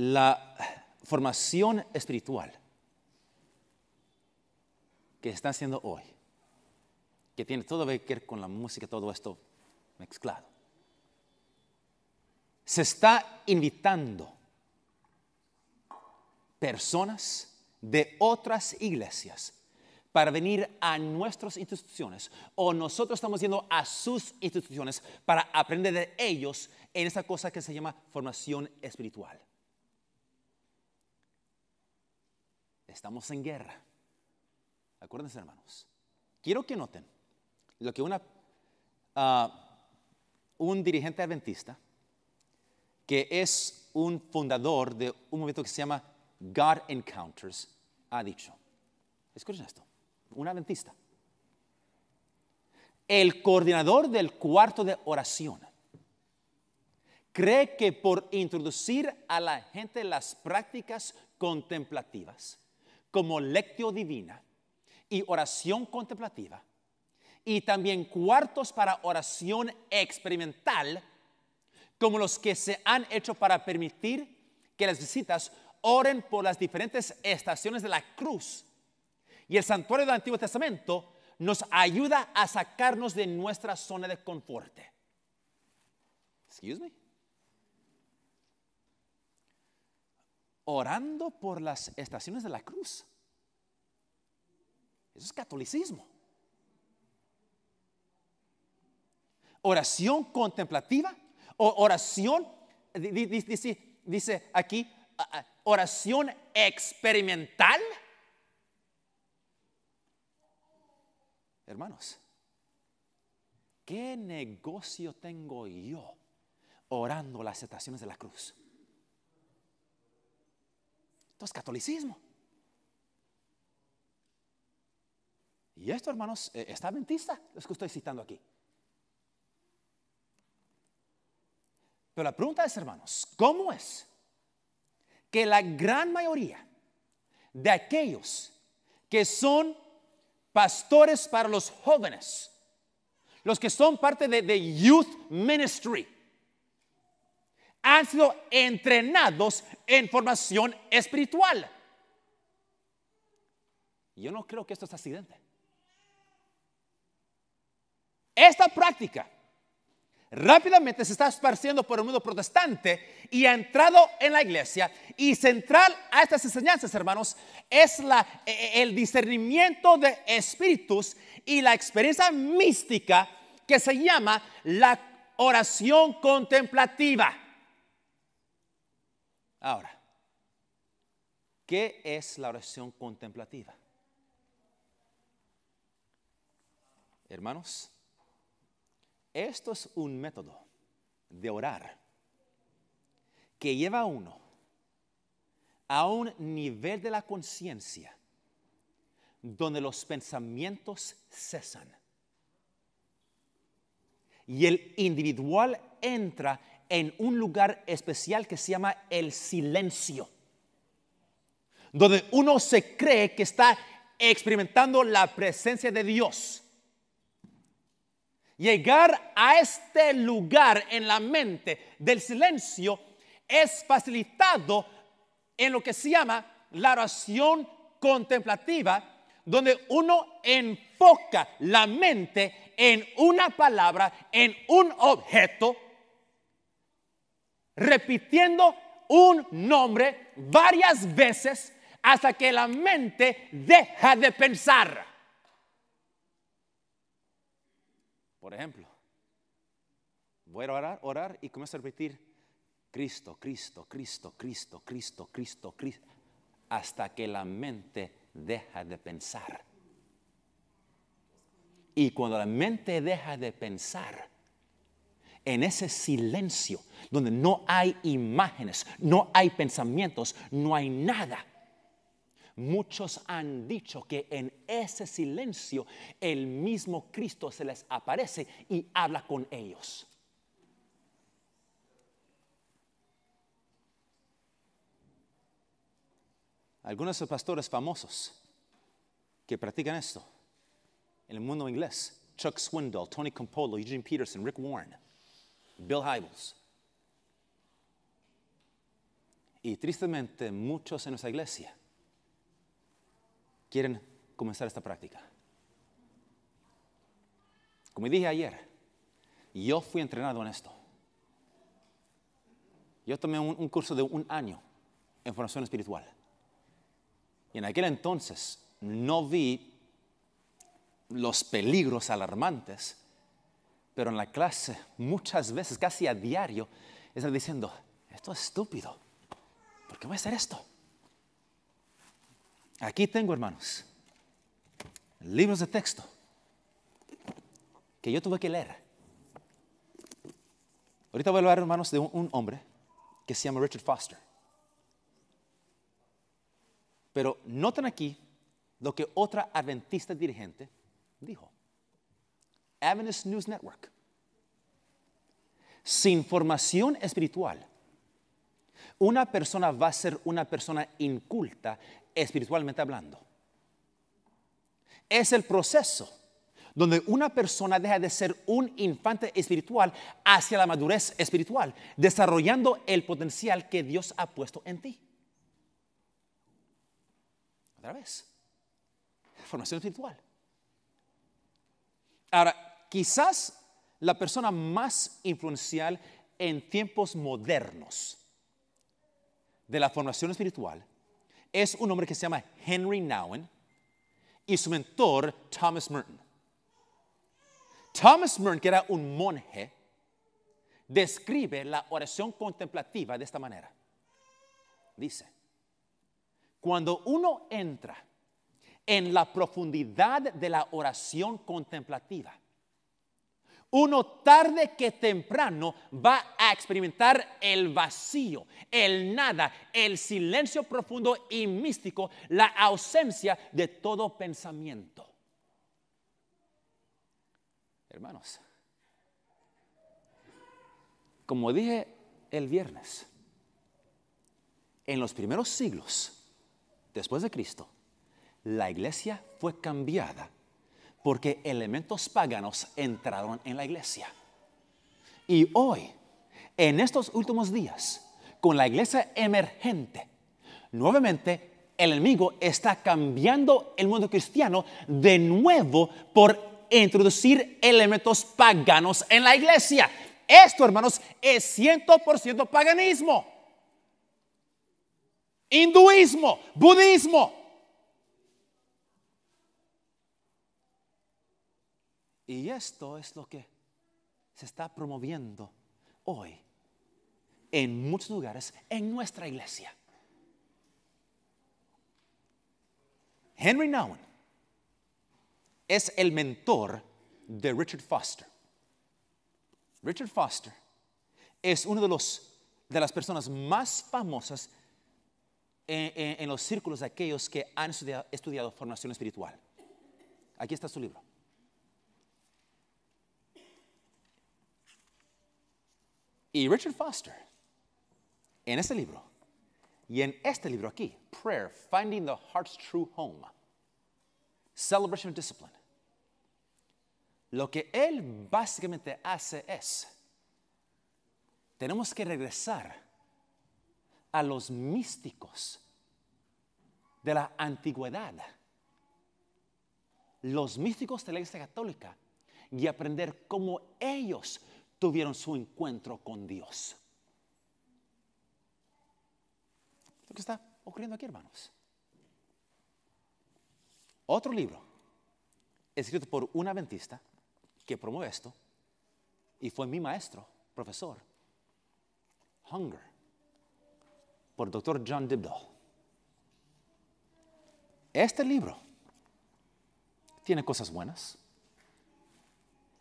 la formación espiritual que está haciendo hoy, que tiene todo que ver con la música, todo esto mezclado. Se está invitando personas de otras iglesias para venir a nuestras instituciones o nosotros estamos yendo a sus instituciones para aprender de ellos en esta cosa que se llama formación espiritual. Estamos en guerra. Acuérdense, hermanos. Quiero que noten lo que una, ah, un dirigente adventista, que es un fundador de un movimiento que se llama God Encounters, ha dicho. Escuchen esto, un adventista. El coordinador del cuarto de oración cree que por introducir a la gente las prácticas contemplativas, como lectio divina y oración contemplativa y también cuartos para oración experimental, como los que se han hecho para permitir que las visitas oren por las diferentes estaciones de la cruz. Y el santuario del Antiguo Testamento nos ayuda a sacarnos de nuestra zona de confort. Excuse me. orando por las estaciones de la cruz. Eso es catolicismo. Oración contemplativa, o oración, dice, dice aquí, oración experimental. Hermanos, ¿qué negocio tengo yo orando las estaciones de la cruz? es catolicismo. Y esto, hermanos, eh, está adventista, es que estoy citando aquí. Pero la pregunta es, hermanos, ¿cómo es que la gran mayoría de aquellos que son pastores para los jóvenes, los que son parte de, de Youth Ministry, han sido entrenados en formación espiritual. Yo no creo que esto es accidente. Esta práctica rápidamente se está esparciendo por el mundo protestante y ha entrado en la iglesia. Y central a estas enseñanzas, hermanos, es e, e, el discernimiento de espíritus y la experiencia mística que se llama la oración contemplativa. Ahora, ¿qué es la oración contemplativa? Hermanos, esto es un método de orar que lleva a uno a un nivel de la conciencia donde los pensamientos cesan. Y el individual entra en un lugar especial que se llama el silencio, donde uno se cree que está experimentando la presencia de Dios. Llegar a este lugar en la mente del silencio es facilitado en lo que se llama la oración contemplativa, donde uno enfoca la mente en una palabra, en un objeto, repitiendo un nombre varias veces hasta que la mente deja de pensar. Por ejemplo, voy a orar, orar y comienzo a repetir Cristo, Cristo, Cristo, Cristo, Cristo, Cristo, Cristo, hasta que la mente deja de pensar. Y cuando la mente deja de pensar, en ese silencio donde no hay imágenes, no hay pensamientos, no hay nada. Muchos han dicho que en ese silencio el mismo Cristo se les aparece y habla con ellos. Algunos de pastores famosos que practican esto en el mundo inglés, Chuck Swindoll, Tony Campolo, Eugene Peterson, Rick Warren, Bill Hybels. Y tristemente muchos en nuestra iglesia quieren comenzar esta práctica. Como dije ayer, yo fui entrenado en esto. Yo tomé un, un curso de un año en formación espiritual. Y en aquel entonces no vi los peligros alarmantes pero en la clase, muchas veces, casi a diario, están diciendo, esto es estúpido. ¿Por qué voy a hacer esto? Aquí tengo, hermanos, libros de texto que yo tuve que leer. Ahorita voy a hablar, hermanos, de un, hombre que se llama Richard Foster. Pero notan aquí lo que otra adventista dirigente dijo. Adventist News Network, sin formación espiritual, una persona va a ser una persona inculta espiritualmente hablando. Es el proceso donde una persona deja de ser un infante espiritual hacia la madurez espiritual, desarrollando el potencial que Dios ha puesto en ti. Otra vez, formación espiritual. Ahora, quizás la persona más influencial en tiempos modernos de la formación espiritual es un hombre que se llama Henry Nouwen y su mentor Thomas Merton. Thomas Merton, que era un monje, describe la oración contemplativa de esta manera. Dice, cuando uno entra en la profundidad de la oración contemplativa, uno tarde que temprano va a experimentar el vacío, el nada, el silencio profundo y místico, la ausencia de todo pensamiento. Hermanos, como dije el viernes, en los primeros siglos después de Cristo, la iglesia fue cambiada porque elementos paganos entraron en la iglesia. Y hoy, en estos últimos días, con la iglesia emergente, nuevamente el enemigo está cambiando el mundo cristiano de nuevo por introducir elementos paganos en la iglesia. Esto, hermanos, es 100% paganismo, hinduismo, budismo. Y esto es lo que se está promoviendo hoy en muchos lugares en nuestra iglesia. Henry Nouwen es el mentor de Richard Foster. Richard Foster es uno de los de las personas más famosas en, los círculos de aquellos que han estudiado formación espiritual. Aquí está su libro. Y Richard Foster, en este libro, y en este libro aquí, Prayer, Finding the Heart's True Home, Celebration of Discipline, lo que él básicamente hace es, tenemos que regresar a los místicos de la antigüedad, los místicos de la Iglesia Católica, y aprender cómo ellos tuvieron su encuentro con Dios. Lo que está ocurriendo aquí, hermanos. Otro libro, escrito por un adventista que promueve esto, y fue mi maestro, profesor, Hunger, por doctor John Dibdall. Este libro tiene cosas buenas,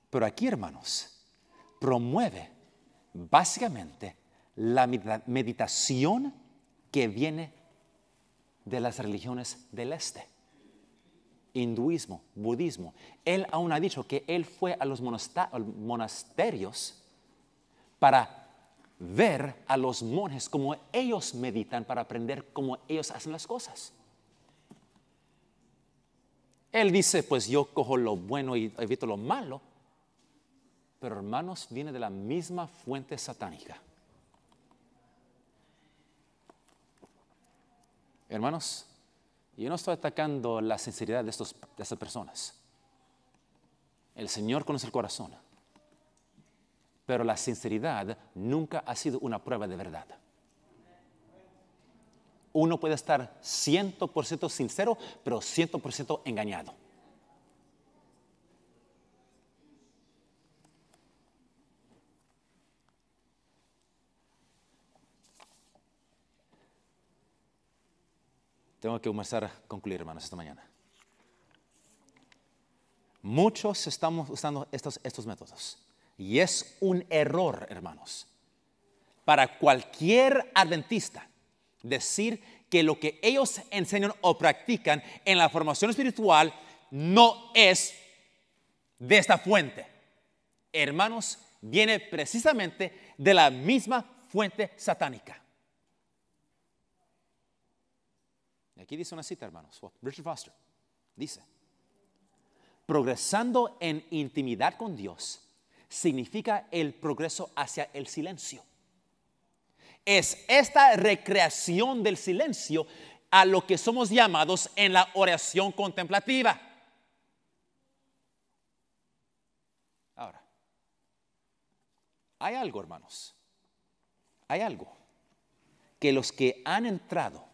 pero aquí, hermanos, promueve básicamente la meditación que viene de las religiones del este. Hinduismo, budismo. Él aún ha dicho que él fue a los monasterios para ver a los monjes como ellos meditan, para aprender cómo ellos hacen las cosas. Él dice, pues yo cojo lo bueno y evito lo malo, pero hermanos, viene de la misma fuente satánica. Hermanos, yo no estoy atacando la sinceridad de, estos, de estas personas. El Señor conoce el corazón, pero la sinceridad nunca ha sido una prueba de verdad. Uno puede estar 100% sincero, pero 100% engañado. Tengo que comenzar a concluir, hermanos, esta mañana. Muchos estamos usando estos, estos métodos. Y es un error, hermanos, para cualquier adventista decir que lo que ellos enseñan o practican en la formación espiritual no es de esta fuente. Hermanos, viene precisamente de la misma fuente satánica. aquí dice una cita, hermanos. Richard Foster dice, progresando en intimidad con Dios significa el progreso hacia el silencio. Es esta recreación del silencio a lo que somos llamados en la oración contemplativa. Ahora, hay algo, hermanos, hay algo que los que han entrado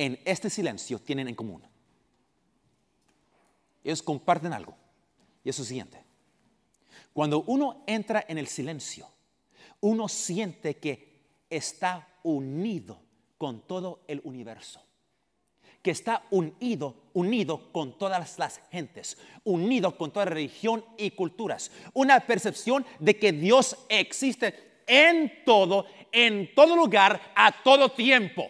en este silencio tienen en común. Ellos comparten algo. Y es lo siguiente. Cuando uno entra en el silencio, uno siente que está unido con todo el universo. Que está unido, unido con todas las gentes, unido con toda religión y culturas. Una percepción de que Dios existe en todo, en todo lugar, a todo tiempo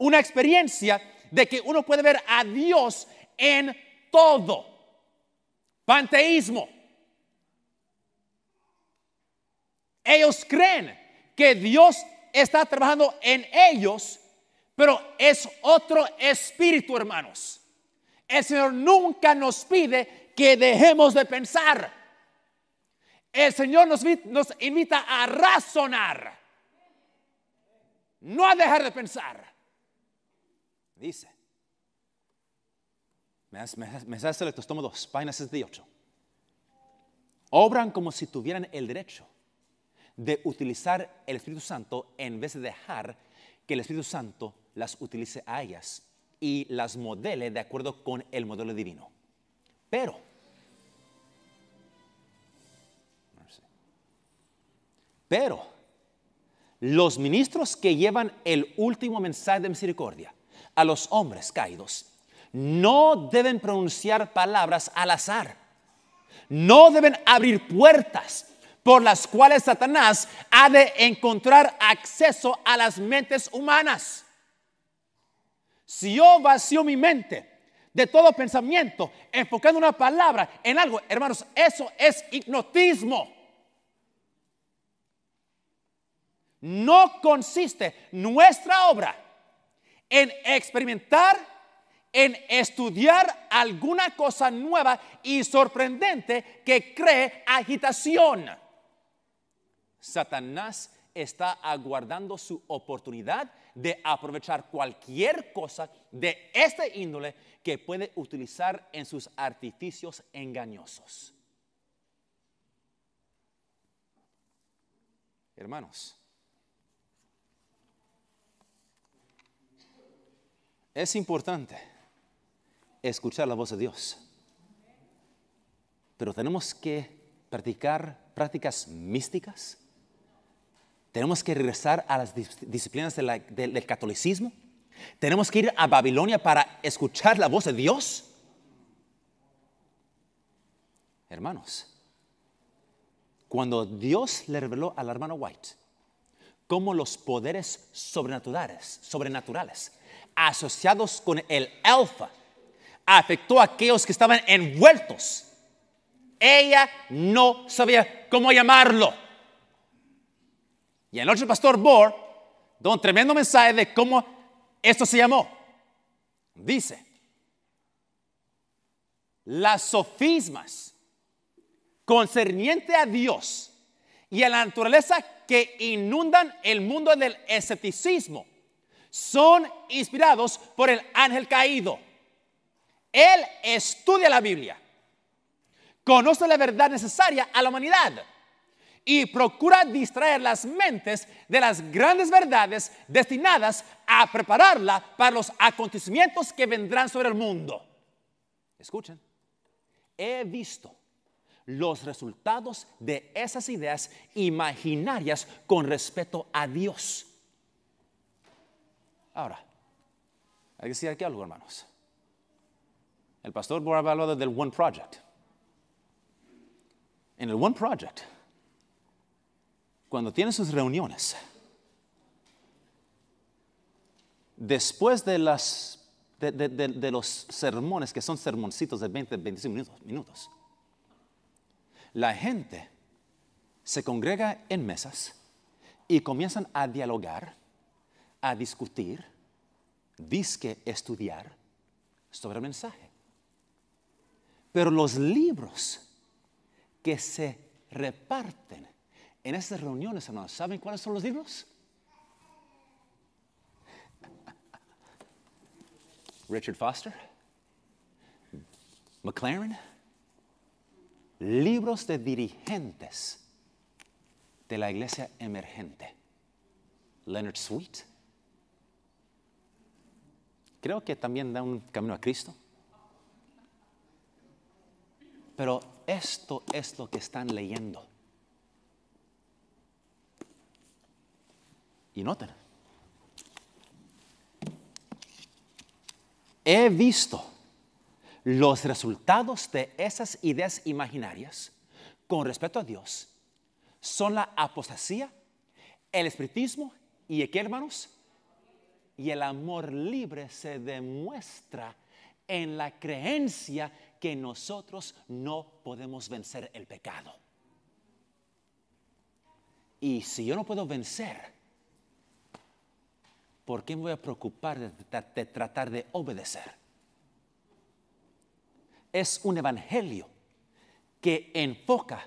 una experiencia de que uno puede ver a Dios en todo. Panteísmo. Ellos creen que Dios está trabajando en ellos, pero es otro espíritu, hermanos. El Señor nunca nos pide que dejemos de pensar. El Señor nos, invita a razonar, no a dejar de pensar dice. Mensajes selectos, tomo dos, páginas 68. Obran como si tuvieran el derecho de utilizar el Espíritu Santo en vez de dejar que el Espíritu Santo las utilice a ellas y las modele de acuerdo con el modelo divino. Pero, pero, los ministros que llevan el último mensaje de misericordia a los hombres caídos. No deben pronunciar palabras al azar. No deben abrir puertas por las cuales Satanás ha de encontrar acceso a las mentes humanas. Si yo vacío mi mente de todo pensamiento, enfocando una palabra en algo, hermanos, eso es hipnotismo. No consiste nuestra obra en experimentar, en estudiar alguna cosa nueva y sorprendente que cree agitación. Satanás está aguardando su oportunidad de aprovechar cualquier cosa de esta índole que puede utilizar en sus artificios engañosos. Hermanos, Es importante escuchar la voz de Dios. Pero tenemos que practicar prácticas místicas. Tenemos que regresar a las disciplinas del catolicismo. Tenemos que ir a Babilonia para escuchar la voz de Dios. Hermanos, cuando Dios le reveló al hermano White cómo los poderes sobrenaturales, sobrenaturales asociados con el alfa. Afectó a aquellos que estaban envueltos. Ella no sabía cómo llamarlo. Y el otro pastor Bohr don un tremendo mensaje de cómo esto se llamó. Dice, las sofismas concernientes a Dios y a la naturaleza que inundan el mundo del escepticismo son inspirados por el ángel caído. Él estudia la Biblia, conoce la verdad necesaria a la humanidad y procura distraer las mentes de las grandes verdades destinadas a prepararla para los acontecimientos que vendrán sobre el mundo. Escuchen, he visto los resultados de esas ideas imaginarias con respecto a Dios Ahora, hay que decir aquí algo, hermanos. El pastor ha hablado del One Project. En el One Project, cuando tiene sus reuniones, después de, los sermones, que son sermoncitos de 20, 25 minutos, la gente se congrega en mesas y comienzan a dialogar a discutir, disque estudiar sobre el mensaje. Pero los libros que se reparten en esas reuniones, hermanos, ¿saben cuáles son los libros? Richard Foster, McLaren, libros de dirigentes de la iglesia emergente. Leonard Sweet, creo que también da un camino a Cristo. Pero esto es lo que están leyendo. Y noten. He visto los resultados de esas ideas imaginarias con respecto a Dios. Son la apostasía, el espiritismo y aquí, hermanos, y el amor libre se demuestra en la creencia que nosotros no podemos vencer el pecado. Y si yo no puedo vencer, ¿por qué me voy a preocupar de, de tratar de obedecer? Es un evangelio que enfoca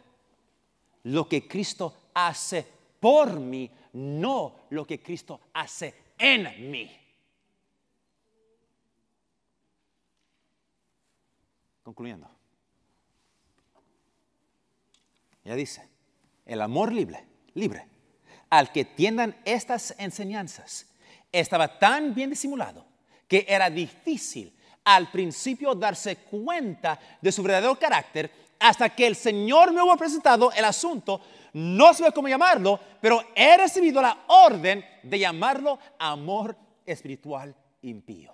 lo que Cristo hace por mí, no lo que Cristo hace en mí. Concluyendo. Ya dice, el amor libre, libre, al que tiendan estas enseñanzas, estaba tan bien disimulado que era difícil al principio darse cuenta de su verdadero carácter hasta que el Señor me hubo presentado el asunto, no sé cómo llamarlo, pero he recibido la orden de llamarlo amor espiritual impío.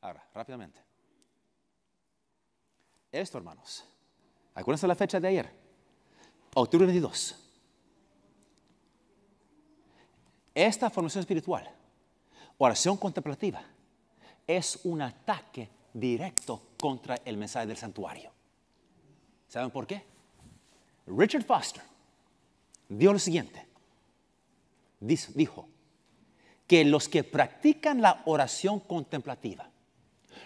Ahora, rápidamente. Esto, hermanos, acuérdense la fecha de ayer, octubre 22. Esta formación espiritual, oración contemplativa, es un ataque directo contra el mensaje del santuario. ¿Saben por qué? Richard Foster dio lo siguiente. Dijo que los que practican la oración contemplativa,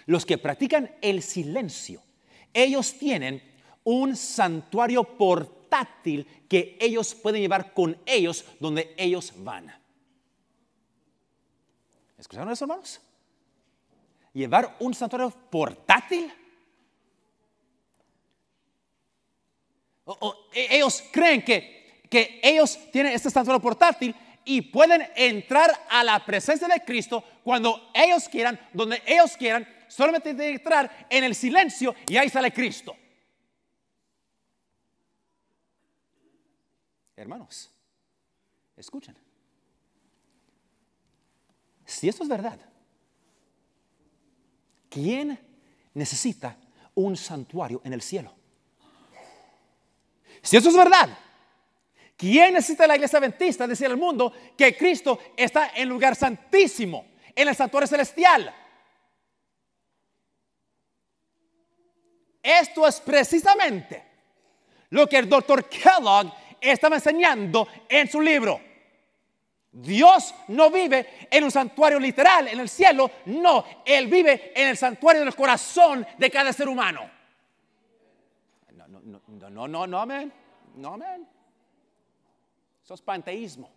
los que practican el silencio, ellos tienen un santuario portátil que ellos pueden llevar con ellos donde ellos van. ¿Escucharon eso, hermanos? llevar un santuario portátil? E, ellos creen que, ellos tienen este santuario portátil y pueden entrar a la presencia de Cristo cuando ellos quieran, donde ellos quieran, solamente tienen entrar en el silencio y ahí sale Cristo. Hermanos, escuchen. Si esto es verdad, ¿Quién necesita un santuario en el cielo? Si eso es verdad, ¿quién necesita la iglesia adventista decir al mundo que Cristo está en lugar santísimo, en el santuario celestial? Esto es precisamente lo que el doctor Kellogg estaba enseñando en su libro. Dios no vive en un santuario literal, en el cielo, no, Él vive en el santuario del corazón de cada ser humano. No, no, no, no, no, no, amén, no, amén. Eso es panteísmo.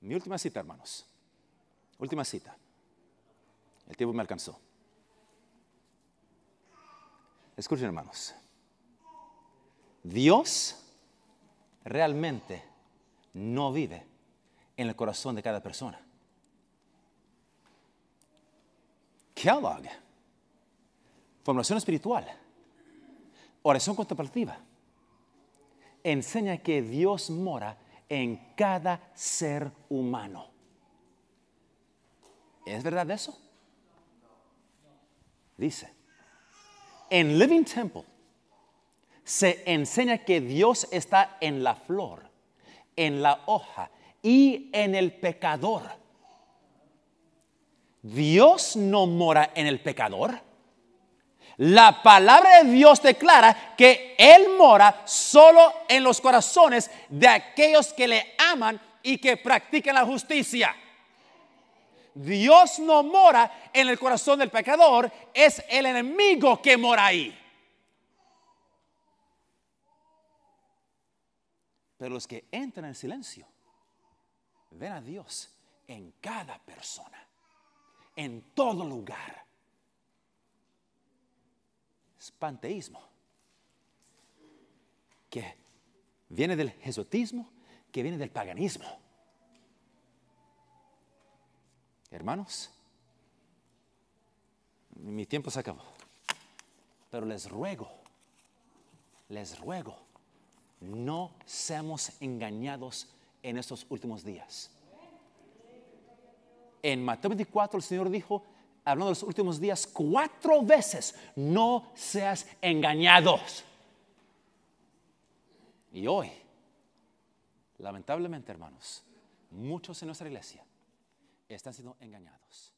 Mi última cita, hermanos. Última cita. El tiempo me alcanzó. Escuchen, hermanos. Dios realmente no vive en el corazón de cada persona. Kellogg, formación espiritual, oración contemplativa, enseña que Dios mora en cada ser humano. ¿Es verdad eso? Dice, en Living Temple, se enseña que Dios está en la flor, en la hoja y en el pecador. Dios no mora en el pecador. La palabra de Dios declara que Él mora solo en los corazones de aquellos que le aman y que practican la justicia. Dios no mora en el corazón del pecador, es el enemigo que mora ahí. De los que entran en silencio ven a Dios en cada persona, en todo lugar. Es panteísmo, que viene del jesuitismo, que viene del paganismo. Hermanos, mi tiempo se acabó, pero les ruego, les ruego no seamos engañados en estos últimos días. En Mateo 24 el Señor dijo, hablando de los últimos días, cuatro veces, no seas engañados. Y hoy, lamentablemente hermanos, muchos en nuestra iglesia están siendo engañados.